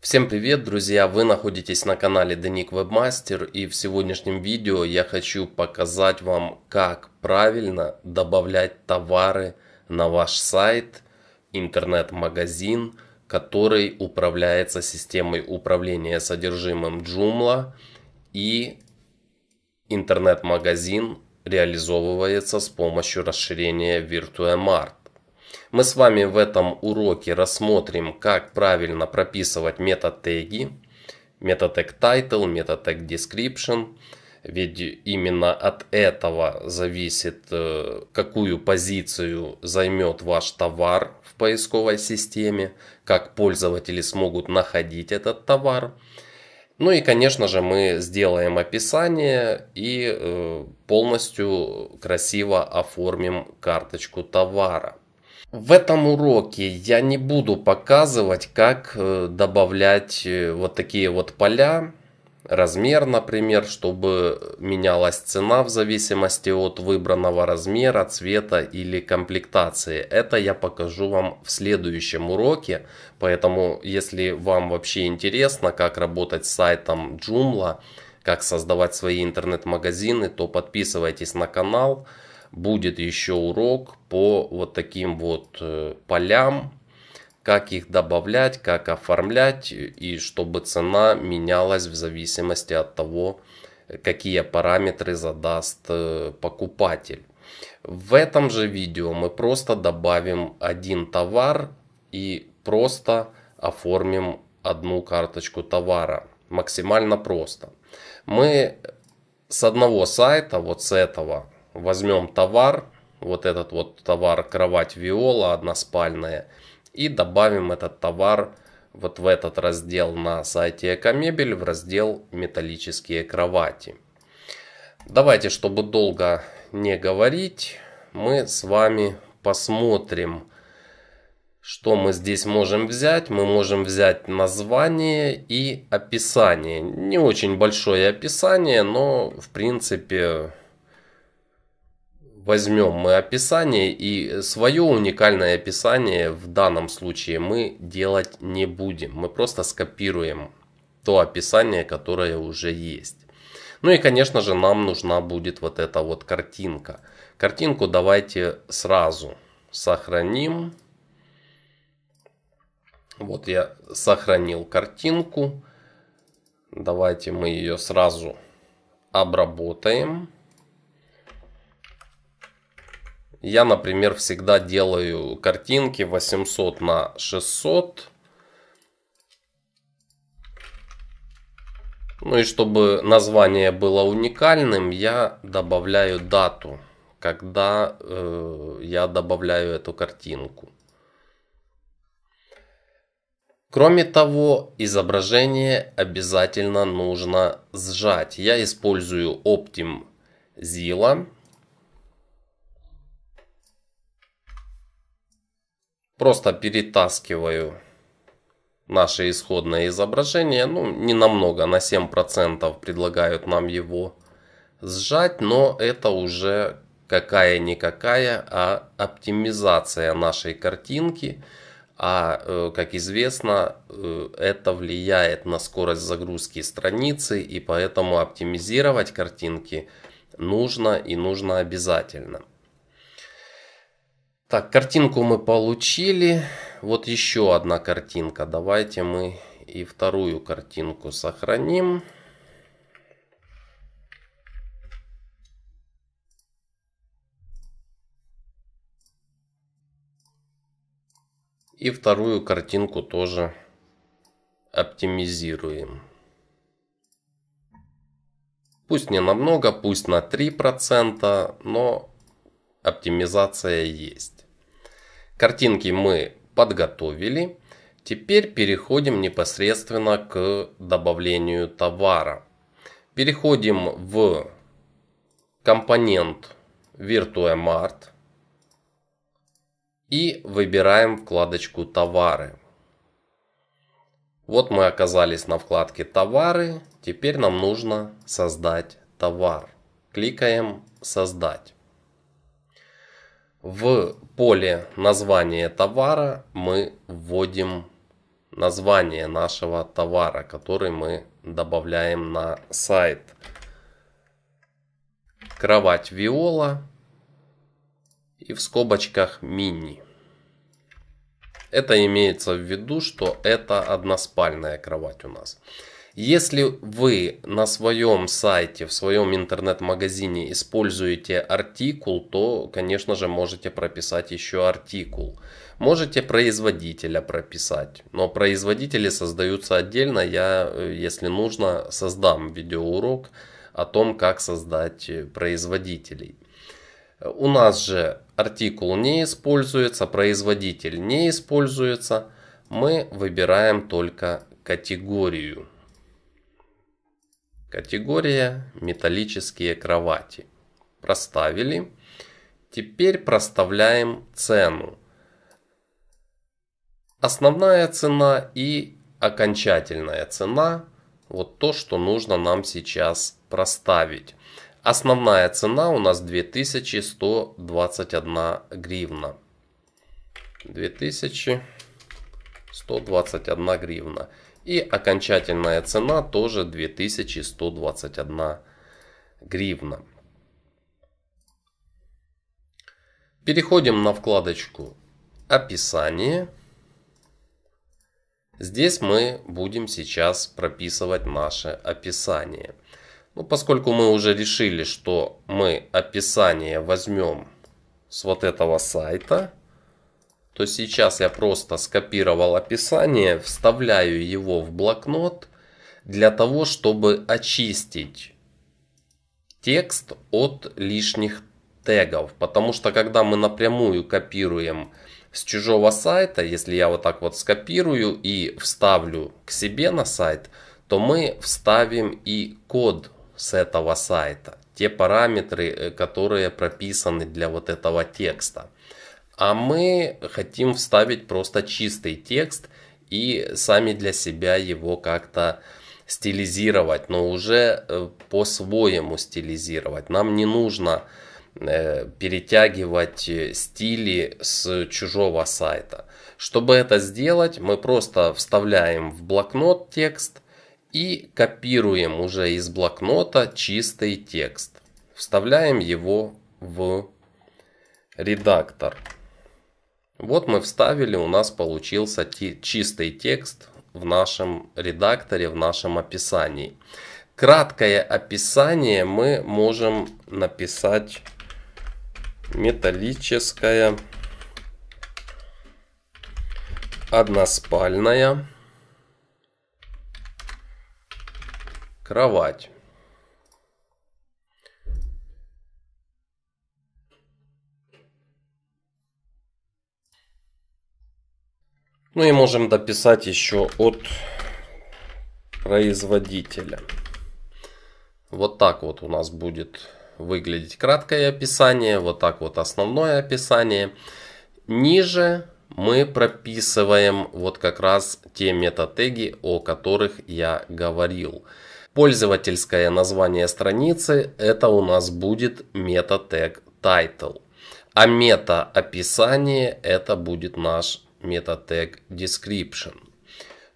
Всем привет, друзья! Вы находитесь на канале Denik Вебмастер, и в сегодняшнем видео я хочу показать вам, как правильно добавлять товары на ваш сайт, интернет-магазин, который управляется системой управления содержимым Joomla и интернет-магазин реализовывается с помощью расширения VirtuMart. Мы с вами в этом уроке рассмотрим, как правильно прописывать метатеги, метатег title, метатег description, ведь именно от этого зависит, э, какую позицию займет ваш товар в поисковой системе, как пользователи смогут находить этот товар. Ну и, конечно же, мы сделаем описание и э, полностью красиво оформим карточку товара. В этом уроке я не буду показывать, как э, добавлять э, вот такие вот поля, размер, например, чтобы менялась цена в зависимости от выбранного размера, цвета или комплектации. Это я покажу вам в следующем уроке, поэтому если вам вообще интересно, как работать с сайтом Joomla, как создавать свои интернет-магазины, то подписывайтесь на канал будет еще урок по вот таким вот э, полям, как их добавлять, как оформлять и чтобы цена менялась в зависимости от того, какие параметры задаст э, покупатель. В этом же видео мы просто добавим один товар и просто оформим одну карточку товара. Максимально просто. Мы с одного сайта, вот с этого, возьмем товар, вот этот вот товар кровать Виола односпальная, и добавим этот товар вот в этот раздел на сайте Экомебель, в раздел металлические кровати. Давайте, чтобы долго не говорить, мы с вами посмотрим, что мы здесь можем взять? Мы можем взять название и описание. Не очень большое описание, но в принципе возьмем мы описание и свое уникальное описание в данном случае мы делать не будем. Мы просто скопируем то описание, которое уже есть. Ну и конечно же нам нужна будет вот эта вот картинка. Картинку давайте сразу сохраним. Вот я сохранил картинку. Давайте мы ее сразу обработаем. Я, например, всегда делаю картинки 800 на 600. Ну и чтобы название было уникальным, я добавляю дату, когда э, я добавляю эту картинку. Кроме того, изображение обязательно нужно сжать. Я использую Optim Zilla. Просто перетаскиваю наше исходное изображение, ну не намного, на 7% предлагают нам его сжать, но это уже какая-никакая, а оптимизация нашей картинки. А, э, как известно, э, это влияет на скорость загрузки страницы, и поэтому оптимизировать картинки нужно и нужно обязательно. Так, картинку мы получили. Вот еще одна картинка. Давайте мы и вторую картинку сохраним. И вторую картинку тоже оптимизируем. Пусть не намного, пусть на 3%, но оптимизация есть. Картинки мы подготовили. Теперь переходим непосредственно к добавлению товара. Переходим в компонент VirtueMart и выбираем вкладочку «Товары». Вот мы оказались на вкладке «Товары». Теперь нам нужно создать товар. Кликаем «Создать». В поле название товара мы вводим название нашего товара, который мы добавляем на сайт. Кровать Виола и в скобочках мини. Это имеется в виду, что это односпальная кровать у нас. Если вы на своем сайте, в своем интернет-магазине используете артикул, то, конечно же, можете прописать еще артикул. Можете производителя прописать, но производители создаются отдельно. Я, э, если нужно, создам видеоурок о том, как создать э, производителей. У нас же артикул не используется, производитель не используется. Мы выбираем только категорию. Категория металлические кровати. Проставили. Теперь проставляем цену. Основная цена и окончательная цена. Вот то, что нужно нам сейчас проставить. Основная цена у нас 2121 гривна. 2121 гривна. И окончательная цена тоже 2121 гривна. Переходим на вкладочку «Описание». Здесь мы будем сейчас прописывать наше описание. Ну, поскольку мы уже решили, что мы описание возьмем с вот этого сайта – то сейчас я просто скопировал описание, вставляю его в блокнот для того, чтобы очистить текст от лишних тегов. Потому что когда мы напрямую копируем с чужого сайта, если я вот так вот скопирую и вставлю к себе на сайт, то мы вставим и код с этого сайта, те параметры, э, которые прописаны для вот этого текста. А мы хотим вставить просто чистый текст и сами для себя его как-то стилизировать, но уже э, по-своему стилизировать. Нам не нужно э, перетягивать э, стили с чужого сайта. Чтобы это сделать, мы просто вставляем в блокнот текст и копируем уже из блокнота чистый текст. Вставляем его в редактор. Вот мы вставили, у нас получился чистый текст в нашем редакторе, в нашем описании. Краткое описание мы можем написать металлическая односпальная кровать. Ну и можем дописать еще от производителя. Вот так вот у нас будет выглядеть краткое описание, вот так вот основное описание. Ниже мы прописываем вот как раз те метатеги, о которых я говорил. Пользовательское название страницы это у нас будет метатег title. А метаописание это будет наш мета-тег description.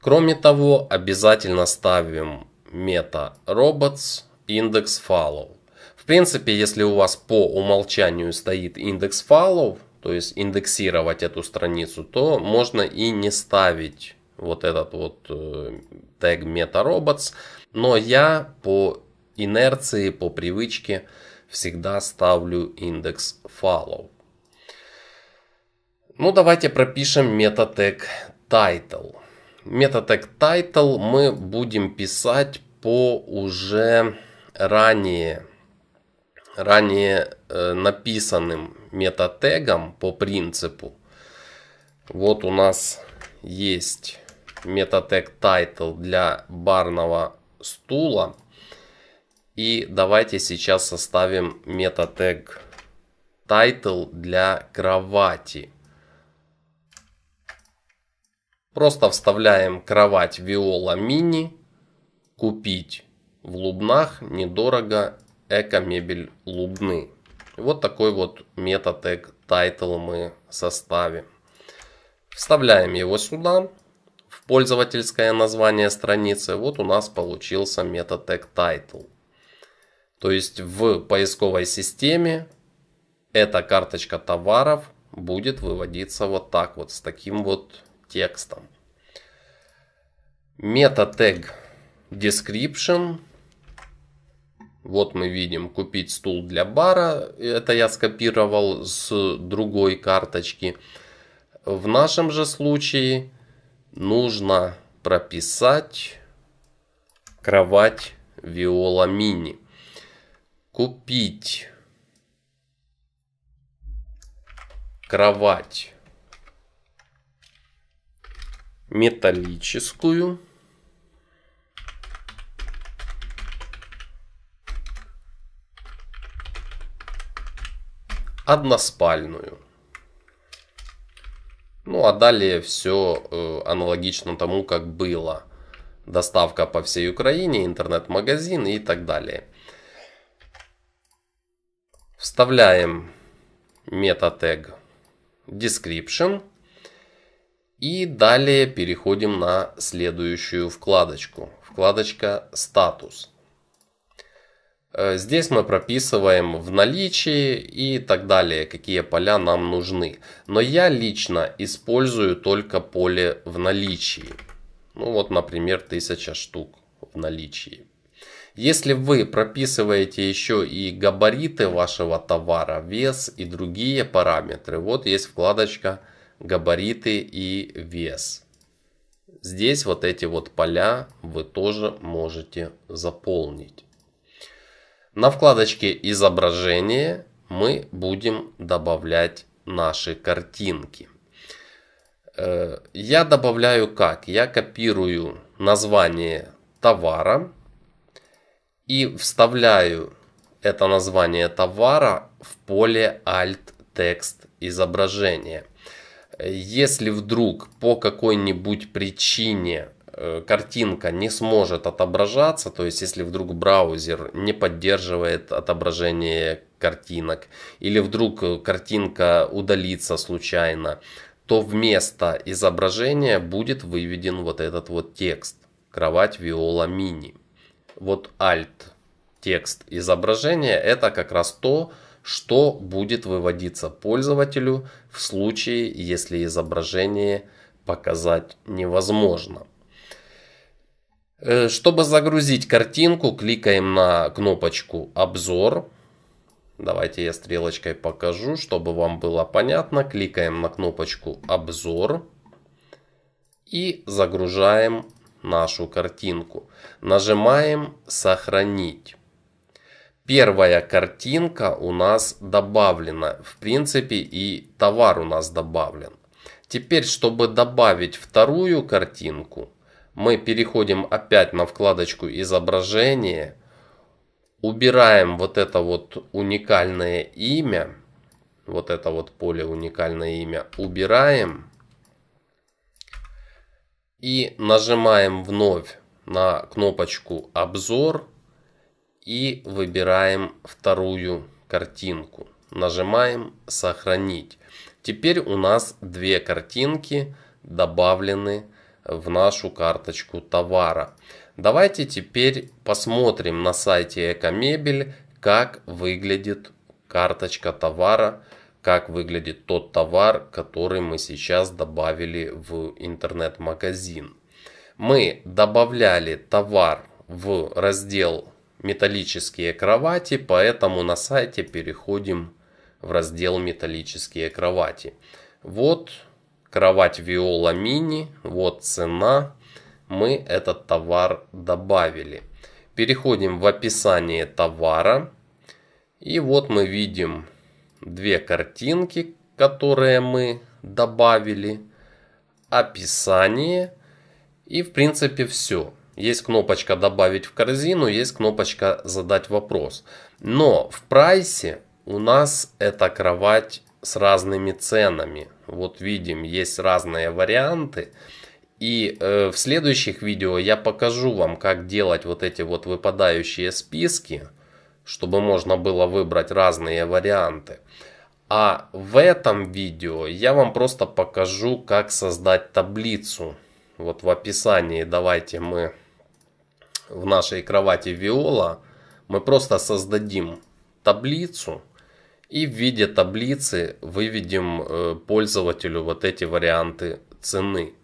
Кроме того, обязательно ставим мета robots index follow. В принципе, если у вас по умолчанию стоит индекс follow, то есть индексировать эту страницу, то можно и не ставить вот этот вот э, тег мета-robots. Но я по инерции, по привычке всегда ставлю индекс follow. Ну давайте пропишем метатег title. Метатег title мы будем писать по уже ранее, ранее э, написанным метатегам по принципу. Вот у нас есть метатег title для барного стула. И давайте сейчас составим метатег title для кровати. Просто вставляем кровать Viola Mini, купить в Лубнах недорого эко-мебель Лубны. вот такой вот мета тайтл мы составим. Вставляем его сюда, в пользовательское название страницы. Вот у нас получился мета тайтл. То есть в поисковой системе эта карточка товаров будет выводиться вот так вот, с таким вот текстом. Мета тег description. Вот мы видим купить стул для бара. Это я скопировал с другой карточки. В нашем же случае нужно прописать кровать Виола Мини. Купить кровать металлическую. односпальную. Ну а далее все э, аналогично тому, как было. Доставка по всей Украине, интернет-магазин и так далее. Вставляем метатег description. И далее переходим на следующую вкладочку. Вкладочка «Статус». Э, здесь мы прописываем в наличии и так далее, какие поля нам нужны. Но я лично использую только поле в наличии. Ну вот, например, 1000 штук в наличии. Если вы прописываете еще и габариты вашего товара, вес и другие параметры, вот есть вкладочка габариты и вес. Здесь вот эти вот поля вы тоже можете заполнить. На вкладочке «Изображение» мы будем добавлять наши картинки. Э, я добавляю как? Я копирую название товара и вставляю это название товара в поле Alt текст изображения. Э, если вдруг по какой-нибудь причине э, картинка не сможет отображаться, то есть если вдруг браузер не поддерживает отображение картинок, или вдруг э, картинка удалится случайно, то вместо изображения будет выведен вот этот вот текст «Кровать Виола Мини». Вот Alt текст изображения это как раз то, что будет выводиться пользователю в случае, если изображение показать невозможно. Э, чтобы загрузить картинку, кликаем на кнопочку «Обзор». Давайте я стрелочкой покажу, чтобы вам было понятно. Кликаем на кнопочку «Обзор» и загружаем нашу картинку. Нажимаем «Сохранить» первая картинка у нас добавлена. В принципе и товар у нас добавлен. Теперь, чтобы добавить вторую картинку, мы переходим опять на вкладочку изображение. Убираем вот это вот уникальное имя. Вот это вот поле уникальное имя убираем. И нажимаем вновь на кнопочку обзор и выбираем вторую картинку. Нажимаем «Сохранить». Теперь у нас две картинки добавлены в нашу карточку товара. Давайте теперь посмотрим на сайте Экомебель, как выглядит карточка товара, как выглядит тот товар, который мы сейчас добавили в интернет-магазин. Мы добавляли товар в раздел металлические кровати, поэтому на сайте переходим в раздел металлические кровати. Вот кровать Viola Mini, вот цена. Мы этот товар добавили. Переходим в описание товара. И вот мы видим две картинки, которые мы добавили. Описание. И в принципе все. Есть кнопочка «Добавить в корзину», есть кнопочка «Задать вопрос». Но в прайсе у нас эта кровать с разными ценами. Вот видим, есть разные варианты. И э, в следующих видео я покажу вам, как делать вот эти вот выпадающие списки, чтобы можно было выбрать разные варианты. А в этом видео я вам просто покажу, как создать таблицу. Вот в описании давайте мы в нашей кровати Виола, мы просто создадим таблицу и в виде таблицы выведем э, пользователю вот эти варианты цены.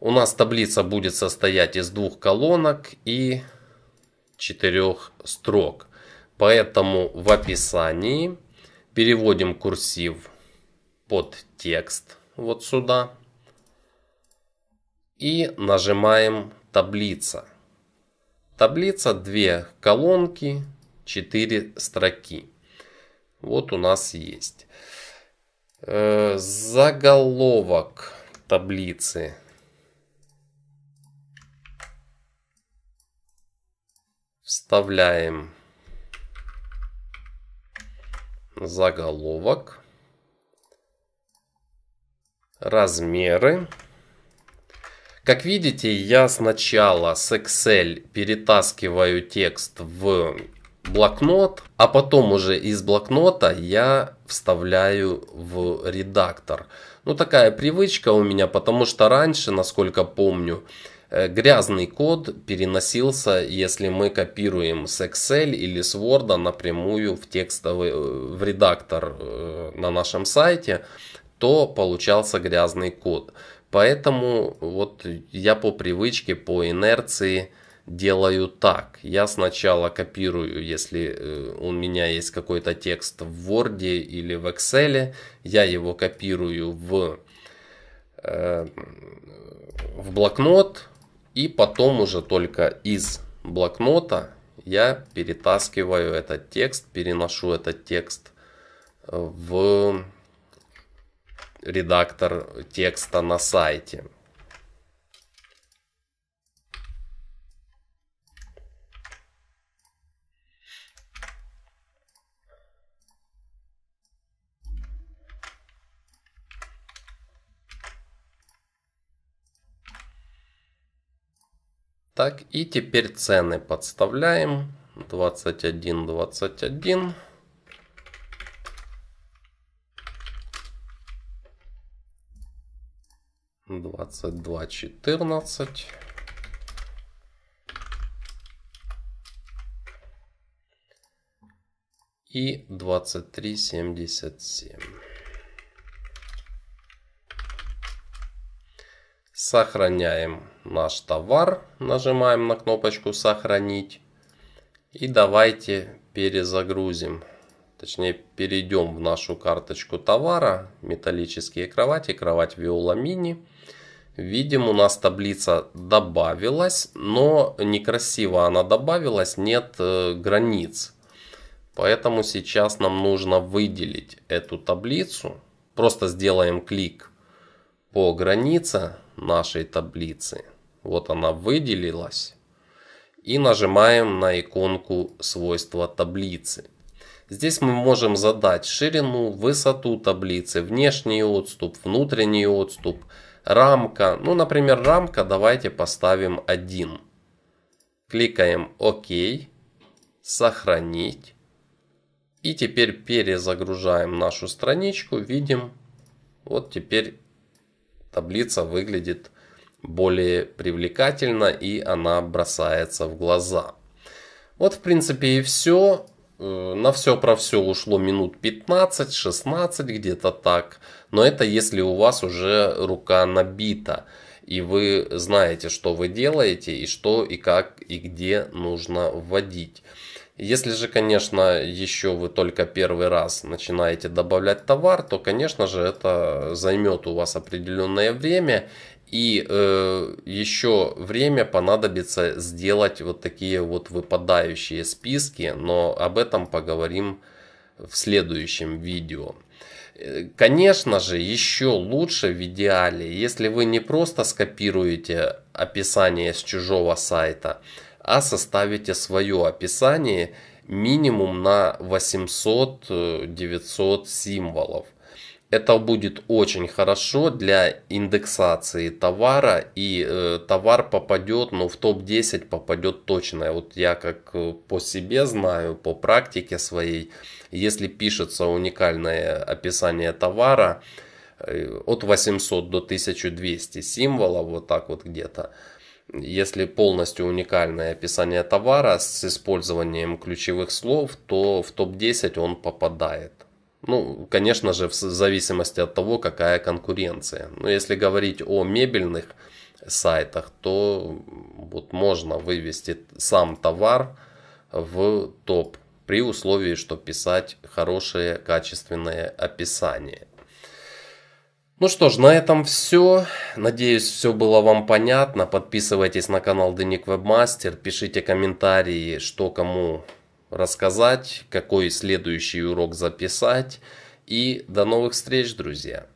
У нас таблица будет состоять из двух колонок и четырех строк. Поэтому в описании переводим курсив под текст вот сюда и нажимаем таблица. Таблица 2 колонки, 4 строки. Вот у нас есть. Э, заголовок таблицы. Вставляем заголовок, размеры. Как видите, я сначала с Excel перетаскиваю текст в блокнот, а потом уже из блокнота я вставляю в редактор. Ну такая привычка у меня, потому что раньше, насколько помню, э, грязный код переносился, если мы копируем с Excel или с Word напрямую в текстовый, э, в редактор э, на нашем сайте, то получался грязный код. Поэтому вот я по привычке, по инерции делаю так. Я сначала копирую, если э, у меня есть какой-то текст в Word или в Excel, я его копирую в, э, в блокнот, и потом уже только из блокнота я перетаскиваю этот текст, переношу этот текст в редактор текста на сайте. Так, и теперь цены подставляем. 21, 21. 22, 14. И 23, 77. Сохраняем наш товар. Нажимаем на кнопочку «Сохранить». И давайте перезагрузим Точнее, перейдем в нашу карточку товара. Металлические кровати, кровать Viola Mini. Видим, у нас таблица добавилась, но некрасиво она добавилась, нет э, границ. Поэтому сейчас нам нужно выделить эту таблицу. Просто сделаем клик по границе нашей таблицы. Вот она выделилась. И нажимаем на иконку свойства таблицы. Здесь мы можем задать ширину, высоту таблицы, внешний отступ, внутренний отступ, рамка. Ну, например, рамка давайте поставим 1. Кликаем ОК, сохранить. И теперь перезагружаем нашу страничку. Видим, вот теперь таблица выглядит более привлекательно и она бросается в глаза. Вот в принципе и все. Э, на все про все ушло минут 15-16, где-то так. Но это если у вас уже рука набита, и вы знаете, что вы делаете, и что, и как, и где нужно вводить. Если же, конечно, еще вы только первый раз начинаете добавлять товар, то, конечно же, это займет у вас определенное время, и э, еще время понадобится сделать вот такие вот выпадающие списки, но об этом поговорим в следующем видео. Э, конечно же, еще лучше в идеале, если вы не просто скопируете описание с чужого сайта, а составите свое описание минимум на 800-900 э, символов. Это будет очень хорошо для индексации товара, и э, товар попадет, ну, в топ-10 попадет точно. Вот я как э, по себе знаю, по практике своей, если пишется уникальное описание товара, э, от 800 до 1200 символов, вот так вот где-то, если полностью уникальное описание товара с использованием ключевых слов, то в топ-10 он попадает. Ну, конечно же, в зависимости от того, какая конкуренция. Но если говорить о мебельных сайтах, то вот можно вывести сам товар в топ при условии, что писать хорошее качественное описание. Ну что ж, на этом все. Надеюсь, все было вам понятно. Подписывайтесь на канал Деник Вебмастер, пишите комментарии, что кому рассказать, какой следующий урок записать. И до новых встреч, друзья!